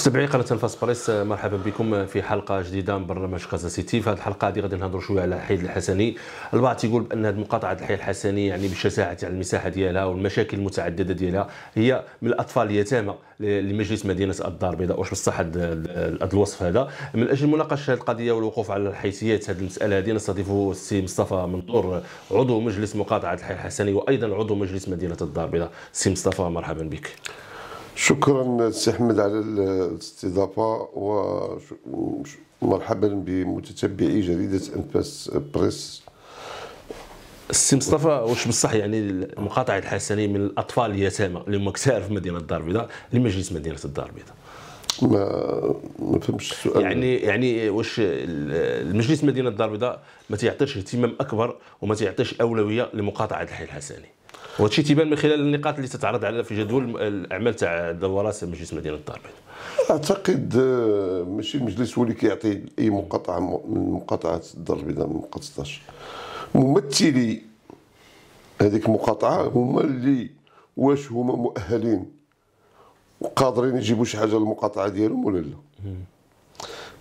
متابعي قناه باريس مرحبا بكم في حلقه جديده من برنامج كازا سيتي في هذه الحلقه هذه غادي نهضروا شويه على الحي الحسني البعض تيقول بان هذه مقاطعه الحي الحسني يعني بشساعه على المساحه ديالها والمشاكل المتعدده ديالها هي من الاطفال اليتامى لمجلس مدينه الدار البيضاء واش بصح هذا الوصف هذا من اجل مناقشه هذه القضيه والوقوف على الحيثيات هذه المساله هذه نستضيف السي مصطفى منظور عضو مجلس مقاطعه الحي الحسني وايضا عضو مجلس مدينه الدار البيضاء السي مصطفى مرحبا بك شكرا سي احمد على الاستضافه ومرحبا بمتتبعي جريده انفاس بريس السي مصطفى واش بصح يعني مقاطعه الحسنيه من الاطفال اليتامى اللي هما كثار في مدينه الدار البيضاء لمجلس مدينه الدار البيضاء ما ما فهمتش السؤال يعني يعني واش المجلس مدينه الدار البيضاء ما تيعطيش اهتمام اكبر وما تيعطيش اولويه لمقاطعه الحي الحسني وهادشي تيبان من خلال النقاط اللي تتعرض على في جدول الاعمال تاع دورات مجلس مدينه الدار البيضاء اعتقد آه، ماشي المجلس هو اللي كيعطي اي مقاطعه من مقاطعات الدار البيضاء من مقاطعه 16 ممثلي هذيك المقاطعه هما اللي واش هما مؤهلين وقادرين يجيبوا شي حاجه للمقاطعه ديالهم ولا لا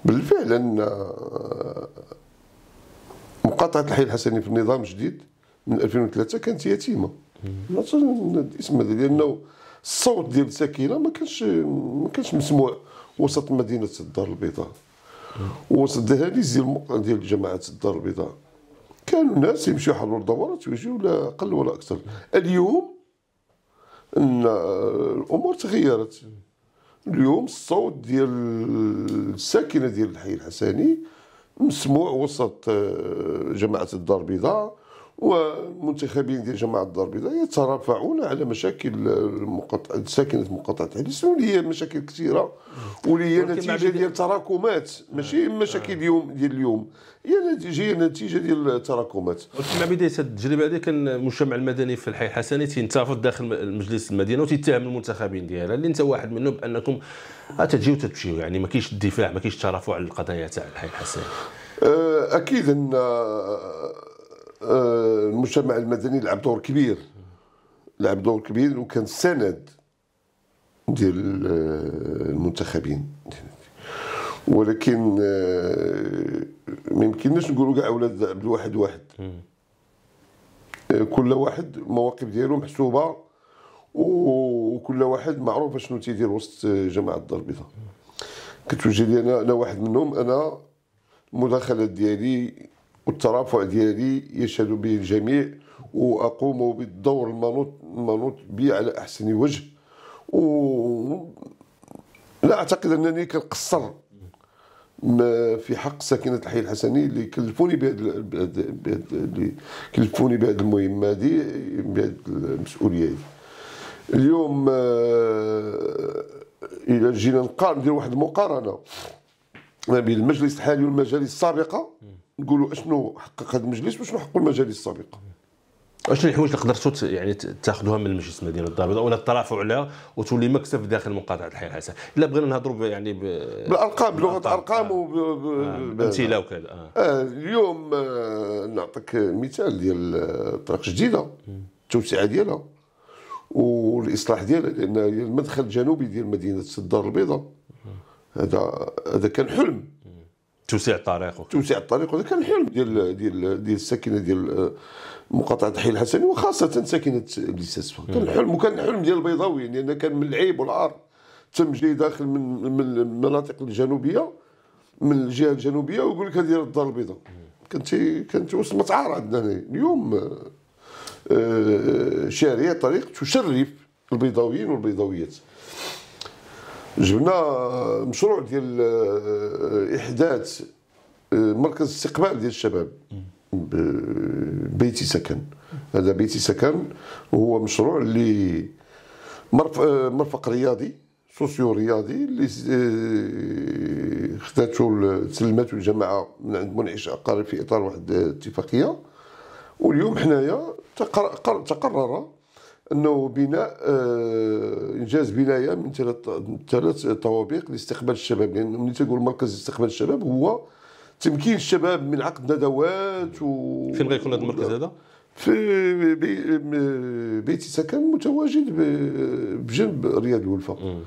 بالفعل ان آه، مقاطعه الحي الحسني في النظام الجديد من 2003 كانت يتيمه نظن الاسم هذا لانه الصوت ديال سكينه ما كانش ما كانش مسموع وسط مدينه الدار البيضاء وسط الدهاليز ديال ديال جماعه الدار البيضاء كانوا الناس يمشيوا يحضروا الدورات ويجيو لا اقل ولا اكثر اليوم ان الامور تغيرت اليوم الصوت ديال الساكنه ديال الحي الحسني مسموع وسط آه، جماعه الدار البيضاء والمنتخبين ديال جماعه الدار البيضاء يترافعون على مشاكل مقاطعة ساكنه مقاطعه عدس واللي هي مشاكل كثيره واللي هي نتيجه ديال تراكمات ماشي آه. مشاكل اليوم آه. ديال اليوم هي نتيجه هي نتيجه ديال التراكمات مع بدايه التجربه هذه كان المجتمع المدني في الحي الحسني تينتفض داخل مجلس المدينه وتتهم المنتخبين ديالها اللي انت واحد منهم بانكم آه، تجيو تتمشيو يعني ما كاينش الدفاع ما كاينش الترافع على القضايا تاع الحي الحسني اكيد ان آه، المجتمع المدني لعب دور كبير لعب دور كبير وكان سند ديال آه، المنتخبين ولكن آه، ما يمكنناش نقولوا كاع اولاد الواحد واحد كل واحد المواقف ديالو محسوبه وكل واحد معروف شنو تيدير وسط جماعه الدار البيضاء كنت لي انا واحد منهم انا المداخلات ديالي والترافع ديالي يشهد به الجميع واقوم بالدور المنوط المنوط بي على احسن وجه و لا اعتقد انني كنقصر في حق ساكنه الحي الحسني اللي كلفوني بهذا بهذا كلفوني بهذه المهمه هذه بهذه المسؤوليه دي. اليوم الى آه، جينا نقارن ندير واحد المقارنه ما بين المجلس الحالي والمجالس السابقه نقولوا اشنو حقق هذا المجلس وشنو حقق المجالس السابقه شنو الحوايج اللي قدرتوا يعني تاخذوها من مجلس مدينه الدار البيضاء ولا ترافعوا عليها وتولي مكسب داخل مقاطعه الحي الحسن الا بغينا نهضروا يعني ب... بالارقام بلغه الارقام وبالامثله آه. آه. وكذا آه. آه اليوم آه نعطيك مثال ديال آه، طريق جديده التوسعه ديالها والاصلاح ديالها لان هي المدخل الجنوبي ديال مدينه الدار البيضاء هذا هذا كان حلم توسيع الطريق توسيع الطريق هذا كان الحلم ديال ديال ديال الساكنه ديال آه، مقاطعه الحي الحسني وخاصه ساكنه ليساسفا كان الحلم وكان الحلم ديال البيضاوي لان يعني كان من العيب والعار تم جاي داخل من من المناطق الجنوبيه من الجهه الجنوبيه ويقول لك هذه الدار البيضاء كانت كانت وصمت عار عندنا هنا اليوم آه، آه، شارع طريق تشرف البيضاويين والبيضاويات جبنا مشروع ديال آه، احداث آه، مركز استقبال ديال الشباب بيتي سكن هذا بيتي سكن هو مشروع اللي آه، مرفق رياضي سوسيو رياضي اللي خداتو تسلماتو الجماعه من عند منعش عقاري في اطار واحد الاتفاقيه واليوم حنايا تقرر انه بناء آه، انجاز بنايه من ثلاث ثلاث طوابق لاستقبال الشباب لان ملي تقول مركز استقبال الشباب هو تمكين الشباب من عقد ندوات و فين غيكون هذا المركز هذا؟ في بي بيت سكن متواجد بجنب رياض الولفه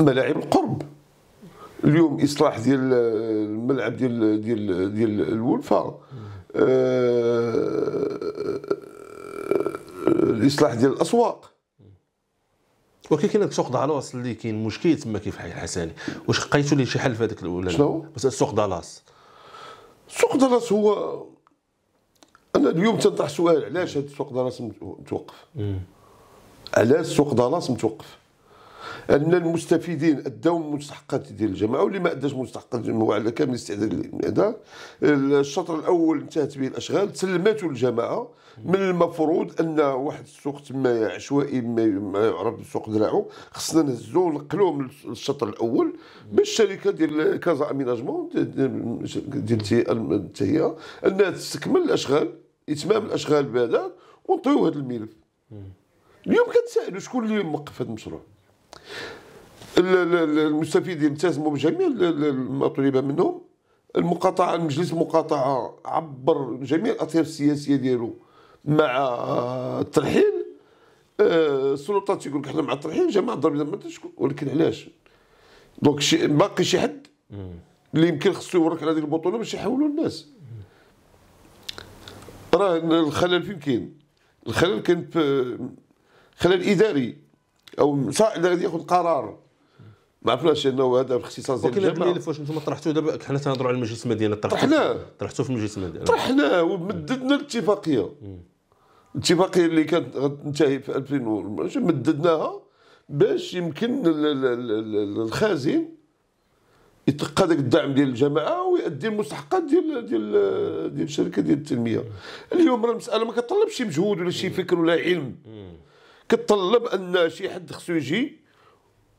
ملاعب القرب اليوم اصلاح ديال الملعب ديال ديال ديال الولفه آه، الاصلاح ديال الاسواق ولكن كاين هذاك السوق دالاس اللي كاين مشكل تما كيف حي الحسني واش قيتوا ليه شي حل في هذاك الاولى شنو بس السوق دالاس السوق دالاس هو انا اليوم تنطرح سؤال علاش هذا السوق دالاس متوقف علاش السوق دالاس متوقف ان المستفيدين اداو المستحقات ديال الجماعه واللي ما اداش مستحقات الجماعه على كامل الاستعداد هذا الشطر الاول انتهت به الاشغال تسلماتو الجماعه من المفروض ان واحد السوق تما عشوائي ما يعرف السوق دراعو خصنا نهزو نقلوه من الشطر الاول باش الشركه ديال كازا اميناجمون ديال التهيئه انها تستكمل الاشغال اتمام الاشغال بهذا ونعطيو هذا الملف اليوم كتسالوا شكون اللي موقف هذا المشروع المستفيدين التزموا بجميع ما طلب منهم المقاطعه المجلس المقاطعه عبر جميع الاطياف السياسيه ديالو مع الترحيل آه، السلطات يقول لك حنا مع الترحيل جماعة الضربيه ما ولكن علاش دونك شي باقي شي حد اللي يمكن خصو يورك على هذيك البطوله باش يحولوا الناس راه الخلل فين كاين الخلل كان في خلل اداري او مسائل غادي ياخذ قرار ما عرفناش انه هذا في اختصاص ديال الجامعه ولكن التليف واش انتم طرحتوه دابا حنا تنهضروا على المجلس المدينه طرحناه طرحتوه في المجلس المدينه طرحناه ومددنا الاتفاقيه الاتفاقيه اللي كانت غتنتهي في 2014 مددناها باش يمكن الخازن يتلقى ذاك الدعم ديال الجماعه ويؤدي المستحقات ديال ديال ديال الشركه ديال التنميه اليوم راه المساله ما كتطلبش شي مجهود ولا شي فكر ولا علم كتطلب ان شي حد خصو يجي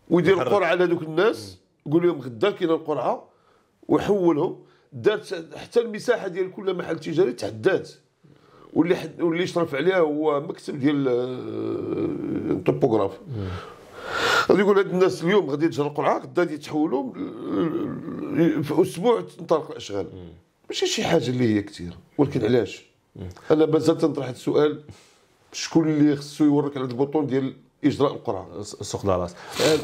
ويدير القرعه على دوك الناس يقول لهم غدا كاينه القرعه ويحولهم دارت حتى المساحه ديال كل محل تجاري تحدات واللي حد واللي يشرف عليها هو مكتب ديال آه، التوبوغراف غادي يقول هاد الناس اليوم غادي يتجرقوا العقد غادي يتحولوا في اسبوع تنطلق الاشغال ماشي شي حاجه اللي هي كثير ولكن علاش انا مازال تنطرح السؤال شكون اللي خصو يورك على البوطون ديال اجراء القرعه سوق دالاس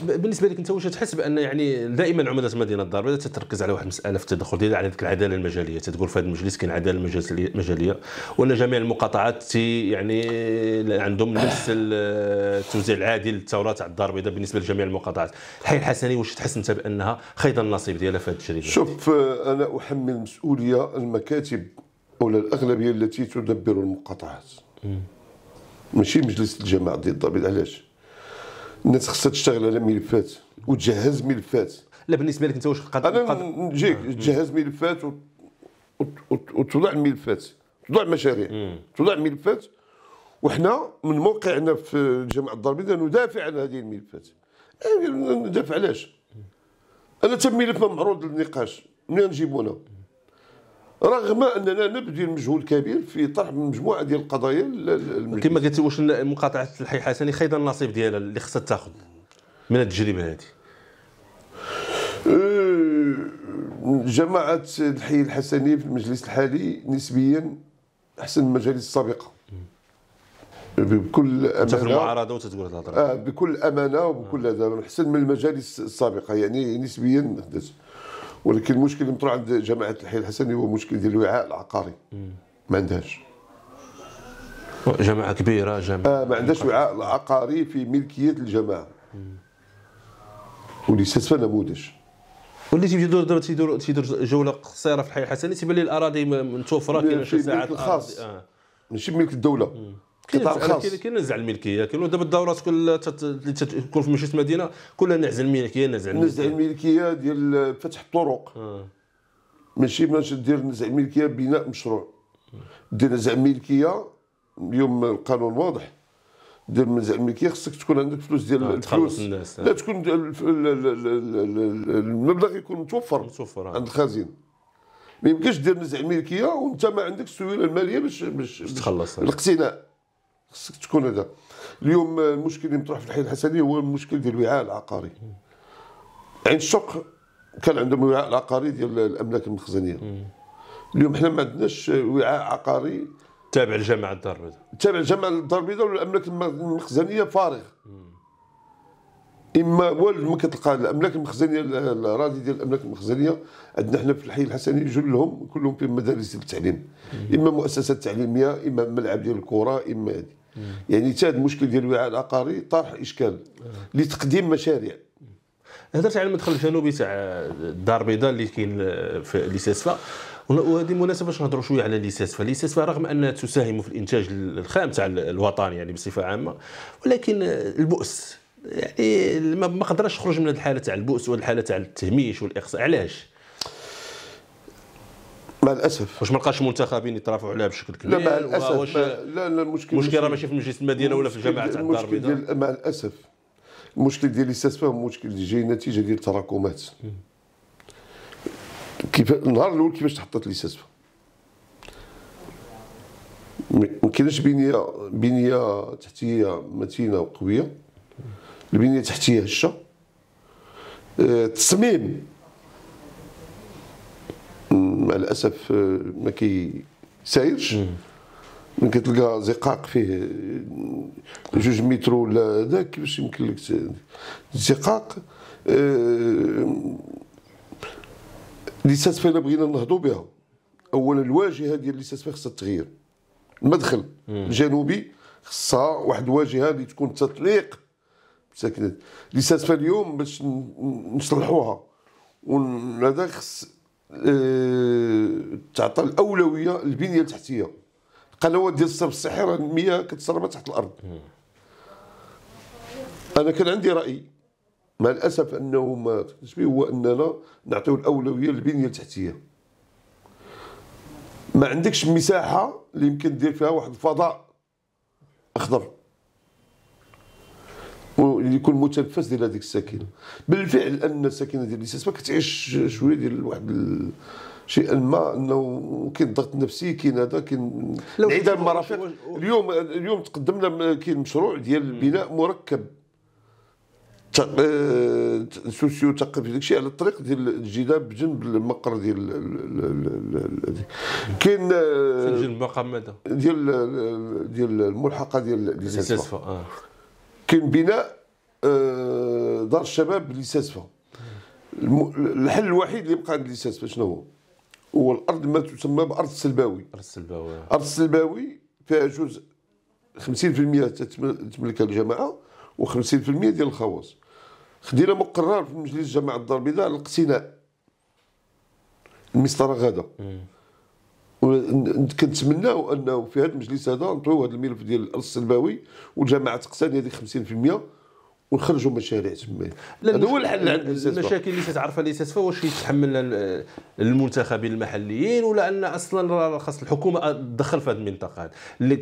بالنسبه لك انت واش تحس بان يعني دائما عمده مدينه الدار البيضاء تتركز على واحد المساله في التدخل ديالها على ديك العداله المجاليه تتقول في هذا المجلس كاين عداله مجاليه وان جميع المقاطعات يعني عندهم نفس التوزيع العادل للثوره تاع الدار البيضاء بالنسبه لجميع المقاطعات الحي الحسني واش تحس انت بانها خيض النصيب ديالها في هذه التجربه شوف آه، انا احمل مسؤوليه المكاتب او الاغلبيه التي تدبر المقاطعات ماشي مجلس الجماعه ديال الدار علاش الناس خصها تشتغل على ملفات وتجهز ملفات لا بالنسبه لك انت واش قد انا نجيك آه. تجهز ملفات وتوضع الملفات توضع مشاريع توضع ملفات وحنا من موقعنا في جامعه الدار البيضاء ندافع عن هذه الملفات ندافع علاش انا تم ملف معروض للنقاش منين نجيبونه رغم اننا نبذل المجهود كبير في طرح مجموعه ديال القضايا كما قلت واش مقاطعه الحي حسني خايده النصيب ديالها اللي خصها تاخذ من التجربه هذه أه، جماعه الحي الحسني في المجلس الحالي نسبيا احسن من المجالس السابقه بكل امانه في المعارضه وتتقول هذه الهضره اه بكل امانه وبكل هذا احسن من المجالس السابقه يعني نسبيا حدث ولكن المشكل اللي مطروح عند جماعه الحي الحسني هو مشكل ديال الوعاء العقاري ما عندهاش جماعه كبيره جماعه آه ما عندهاش وعاء عقاري في ملكيه الجماعه وليست نموذج واللي تيدور دابا تيدور تيدور جوله قصيره في الحي الحسني تيبان لي الاراضي متوفره كاين شي ساعات الخاص آه. ماشي ملك الدوله مم. قطاع خاص كاين نزع الملكيه كاين دابا الدورات كل اللي تكون في مشيت مدينه كلها نزع الملكيه نزع الملكيه نزع الملكيه ديال فتح الطرق آه. ماشي باش دير نزع الملكيه بناء مشروع دير نزع الملكيه اليوم القانون واضح دير نزع الملكيه خصك تكون عندك فلوس ديال الفلوس الناس لا تكون المبلغ يكون متوفر متوفر آه. عند الخزينه ما يمكنش دير نزع الملكيه وانت ما عندكش السيوله الماليه باش باش تخلص الاقتناء خصك تكون هذا اليوم المشكل اللي مطروح في الحي الحسني هو المشكل ديال الوعاء العقاري عين الشق كان عندهم الوعاء العقاري ديال الاملاك المخزنيه اليوم حنا ما عندناش وعاء عقاري تابع لجامعة الدار البيضاء تابع لجامعة الدار البيضاء والاملاك المخزنيه فارغ اما والو ما كتلقى الاملاك المخزنيه الراضي ديال الاملاك المخزنيه عندنا حنا في الحي الحسني جلهم كلهم في مدارس التعليم اما مؤسسات تعليميه اما ملعب ديال الكره اما هذه يعني تاد المشكل ديال الوعاء العقاري طرح اشكال لتقديم مشاريع هضرت على المدخل الجنوبي تاع الدار البيضاء اللي كاين في ليسيسفا وهذه مناسبه باش نهضروا شويه على ليسيسفا ليسيسفا رغم انها تساهم في الانتاج الخام تاع الوطن يعني بصفه عامه ولكن البؤس يعني ما قدرش يخرج من هذه الحاله تاع البؤس وهذه الحاله تاع التهميش والاقصاء علاش مع الاسف واش ما لقاش منتخبين يترافعوا عليها بشكل كبير لا مع الاسف لا لا المشكل المشكل راه ماشي في مجلس المدينه ولا في جماعه الدار البيضاء مع الاسف المشكل ديال الاستسفام مشكل جاي نتيجه ديال التراكمات كيف النهار الاول كيفاش تحطت الاستثمار ما كاينش بنيه بنيه تحتيه متينه وقويه البنيه التحتيه هشه التصميم آه، مع الاسف آه، ما كيسايرش كتلقى زقاق فيه آه، جوج متر ولا هذا كيفاش يمكن لك زقاق اللي آه، ساسفير بغينا نهضوا بها اولا الواجهه ديال اللي ساسفير خصها تغير المدخل الجنوبي خصها واحد الواجهه اللي تكون تطليق ساكنة اللي ساسفير اليوم باش نصلحوها وهذا خص آه، تعطى الاولويه للبنيه التحتيه القنوات ديال الصرف الصحي راه المياه كتسرب تحت الارض انا كان عندي راي مع الاسف انه ما به هو اننا نعطيو الاولويه للبنيه التحتيه ما عندكش مساحه اللي يمكن دير فيها واحد الفضاء اخضر يكون متنفس ديال هذيك الساكنه بالفعل ان الساكنه ديال الاستسمار كتعيش شويه ديال واحد شيء ما انه كاين الضغط النفسي كاين هذا كاين انعدام المرافق اليوم اليوم تقدمنا كاين مشروع ديال بناء مركب آه، سوسيو ثقافي داكشي على الطريق ديال الجداب بجنب المقر ديال كاين سجل آه، المقام ماذا؟ ديال ديال الملحقه ديال آه. كاين بناء آه، دار الشباب لساسفه الحل الوحيد اللي بقى عند لساسفه شنو هو؟ هو الارض ما تسمى بارض السلباوي ارض السلباوي ارض السلباوي فيها جزء 50% تملكها الجماعه و50% ديال الخواص خدينا مقرر في مجلس جماعه الدار البيضاء الاقتناء المسطره غدا كنتمناو انه في هذا المجلس هذا نطويو هذا الملف ديال الارض السلباوي والجماعه تقتني هذيك 50% ونخرجوا مشاريع تما هذا هو الحل المشاكل اللي تتعرفها اللي تتفا واش يتحمل المنتخبين المحليين ولا ان اصلا خاص الحكومه تدخل في هذه المنطقه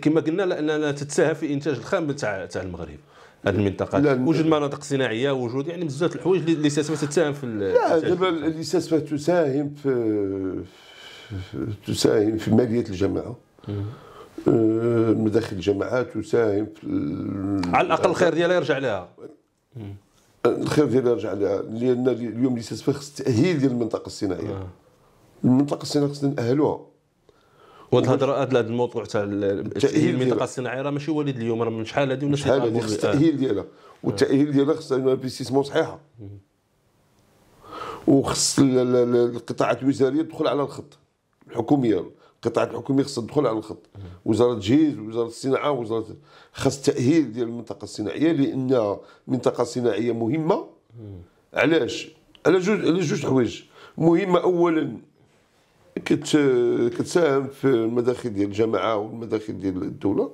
كما قلنا لاننا تتساهم في انتاج الخام تاع تاع المغرب هذه المنطقه وجود مناطق صناعيه وجود يعني بزاف الحوايج اللي تتساهم في لا دابا اللي تساهم في تساهم في ماليه الجماعه آه، مداخل الجماعات تساهم في على الاقل الخير ديالها يرجع لها آه، الخير ديالها يرجع لها لان اليوم اللي تتفاق خص التاهيل ديال المنطقه الصناعيه آه. المنطقه الصناعيه خصنا ناهلوها وهذا الهضره هذا الموضوع تاع تاهيل المنطقه الصناعيه راه ماشي وليد اليوم راه من شحال هذه وناس شحال هذه خص التاهيل ديالها والتاهيل ديالها خصها انفستيسمون صحيحه وخص القطاعات الوزاريه تدخل على الخط الحكوميه القطاعات الحكوميه خصها تدخل على الخط وزاره التجهيز وزاره الصناعه وزاره خاص التاهيل ديال المنطقه الصناعيه لان منطقه صناعيه مهمه علاش على جوج على جوج حوايج مهمه اولا كت كتساهم في المداخل ديال الجماعه والمداخل ديال الدوله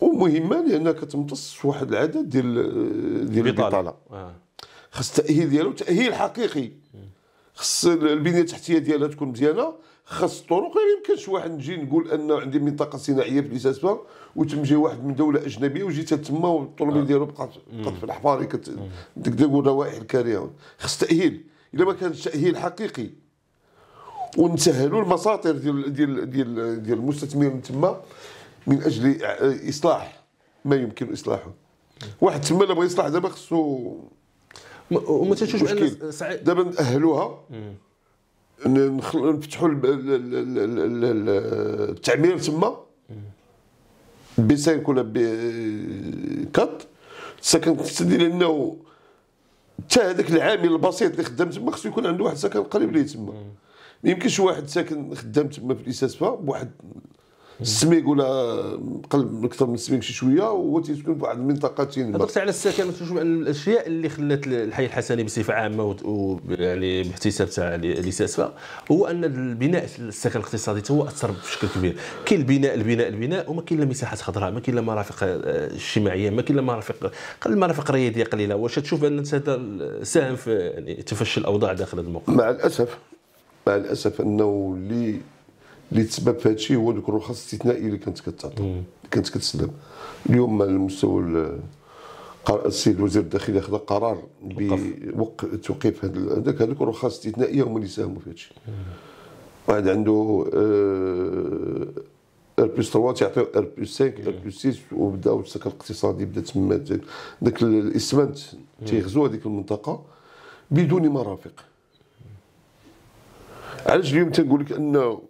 ومهمه لانها كتمتص واحد العدد ديال ديال البطاله آه. خاص التاهيل ديالها تاهيل حقيقي خص البنيه التحتيه ديالها تكون مزيانه خاص الطرق يعني يمكنش واحد نجي نقول ان عندي منطقه صناعيه في ليساسبا وتم جاي واحد من دوله اجنبيه وجيت تما والطوموبيل آه. ديالو بقات بقات في الحفار كتدقدق والروائح الكارهه خص تاهيل الا ما كانش تاهيل حقيقي ونسهلوا المساطر ديال ديال ديال ديال المستثمرين تما من اجل اصلاح ما يمكن اصلاحه واحد تما لا بغى يصلح دابا خصو وما تشوفش ان دابا ناهلوها نفتحوا التعمير تما 5 ولا 4 السكن تستدي لانه حتى هذاك العامل البسيط اللي خدام تما خصو يكون عنده واحد السكن قريب ليه تما ما يمكنش واحد ساكن خدام تما في الاساس بواحد السميك ولا قلب اكثر من السميك شي شويه وهو تيسكن في واحد المنطقه تين هضرت على السكن تشوف ان الاشياء اللي خلات الحي الحسني بصفه عامه يعني باحتساب تاع لساسفه هو ان البناء السكن الاقتصادي هو اثر بشكل كبير كاين البناء البناء البناء وما كاين لا مساحات خضراء ما كاين لا مرافق آه، اجتماعيه ما كاين لا مرافق قل المرافق الرياضيه قليله واش تشوف ان هذا ساهم في يعني تفشي الاوضاع داخل هذا الموقع مع الاسف مع الاسف انه اللي اللي تسبب في هذا الشيء هو ذوك الرخص الاستثنائيه اللي كانت كتعطى اللي كانت كتسلم اليوم على المستوى السيد وزير الداخليه خذ قرار بتوقيف هذاك هذوك الرخص الاستثنائيه هما اللي ساهموا في هذا الشيء واحد عنده آه، ار بلس 3 تيعطيو ار بلس 5 ار بلس 6 وبداو السكن الاقتصادي بدا تما ذاك الاسمنت تيغزو هذيك المنطقه بدون مرافق علاش اليوم تنقول لك انه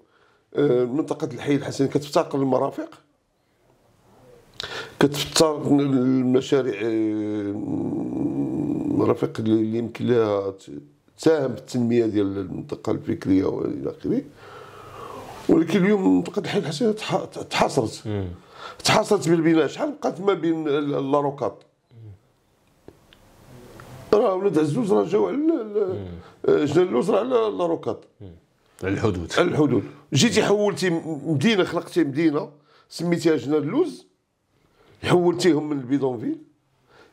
آه، منطقه الحي الحسن كتفتقر للمرافق كتفتقر المشاريع المرافق آه، اللي يمكن لها تساهم في التنميه ديال المنطقه الفكريه والى اخره ولكن اليوم منطقه الحي الحسن تحاصرت تحاصرت بالبناء شحال بقات ما بين اللاروكات راه ولاد عزوز راه جاو على آه، جلوز راه على اللاروكات الحدود الحدود جيتي حولتي مدينه خلقتي مدينه سميتيها جنان اللوز حولتيهم من البيدونفيل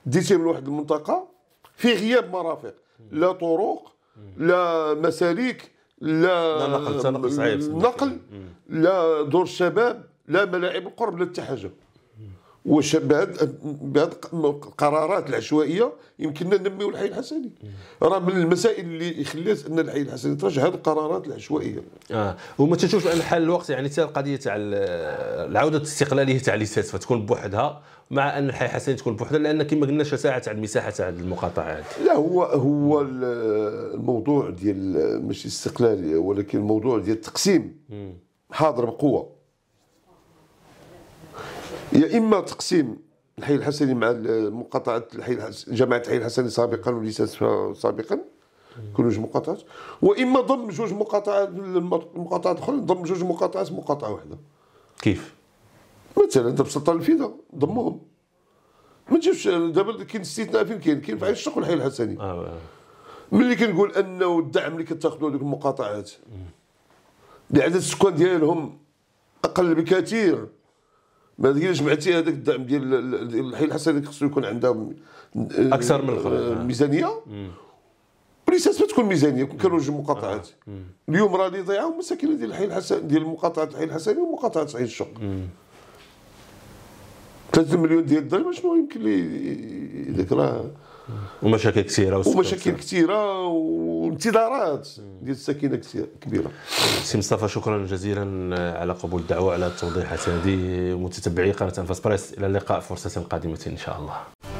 ديتيهم لواحد المنطقه في غياب مرافق لا طرق لا مسالك لا, لا نقل صعيب نقل لا دور الشباب لا ملاعب القرب لا حتى حاجه واش بهاد القرارات العشوائيه يمكننا ننميو الحي الحسني راه من المسائل اللي خلات ان الحي الحسني ترجع هاد القرارات العشوائيه اه وما تشوفش ان حال الوقت يعني حتى القضيه تاع العوده استقلاليه تاع ليسات فتكون بوحدها مع ان الحي الحسني تكون بوحدها لان كما قلنا شساعه تاع المساحه تاع المقاطعه هذه لا هو هو الموضوع ديال ماشي استقلاليه ولكن الموضوع ديال التقسيم حاضر بقوه يا اما تقسيم الحي الحسني مع مقاطعه الحي الحسني جماعه الحي الحسني سابقا وليسانس سابقا كل جوج مقاطعات واما ضم جوج مقاطعات المقاطعات الاخرى ضم جوج مقاطعات مقاطعه واحده كيف مثلا انت سلطان الفيضه ضمهم ما تجيبش دابا كاين استثناء فين كاين كاين في عين الشق والحي الحسني آه، آه. ملي كنقول انه الدعم اللي كتاخذوا هذوك المقاطعات اللي عدد السكان ديالهم اقل بكثير ما تجيش سمعتي هذاك الدعم ديال الحي الحسن اللي خصو يكون عندهم اكثر من الاخرين آه، آه. ميزانيه وليس ما تكون ميزانيه كانوا جوج مقاطعات آه. اليوم راه اللي ضيعوا المساكين ديال الحي الحسن ديال مقاطعه الحي الحسني ومقاطعه عين الشق 3 مليون ديال الدرهم شنو يمكن لي ذاك راه ومشاكل كثيره ومشاكل كثيره وانتظارات ديال الساكنه كبيره سي مصطفى شكرا جزيلا على قبول الدعوه على التوضيحات هذه متتبعي قناه انفاس بريس الى اللقاء فرصه قادمه ان شاء الله